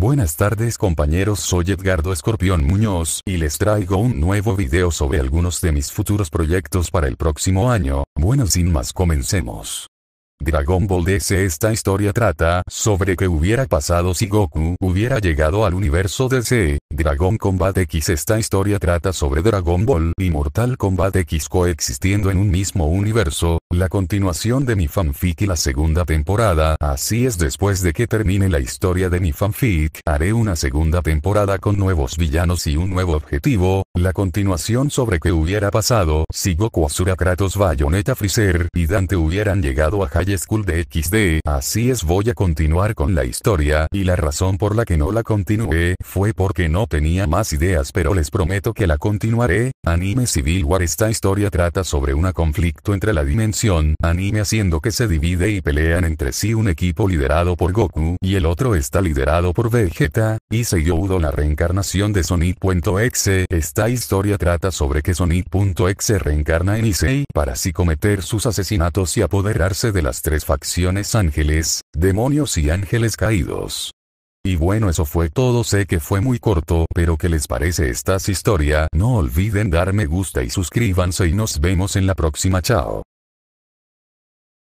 Buenas tardes compañeros soy Edgardo Escorpión Muñoz y les traigo un nuevo video sobre algunos de mis futuros proyectos para el próximo año, bueno sin más comencemos. Dragon Ball DC Esta historia trata sobre qué hubiera pasado si Goku hubiera llegado al universo DC. Dragon Combat X Esta historia trata sobre Dragon Ball y Mortal Kombat X coexistiendo en un mismo universo, la continuación de mi fanfic y la segunda temporada, así es después de que termine la historia de mi fanfic, haré una segunda temporada con nuevos villanos y un nuevo objetivo, la continuación sobre qué hubiera pasado si Goku Asura Kratos Bayonetta Freezer y Dante hubieran llegado a High School de XD, así es voy a continuar con la historia, y la razón por la que no la continué, fue porque no tenía más ideas pero les prometo que la continuaré, Anime Civil War esta historia trata sobre un conflicto entre la dimensión anime haciendo que se divide y pelean entre sí un equipo liderado por Goku y el otro está liderado por Vegeta, y Seiyoudo la reencarnación de Sonic.exe. Esta historia trata sobre que Sonic.exe reencarna en Issei para así cometer sus asesinatos y apoderarse de las tres facciones ángeles, demonios y ángeles caídos. Y bueno eso fue todo sé que fue muy corto pero que les parece esta historia no olviden dar me gusta y suscríbanse y nos vemos en la próxima chao.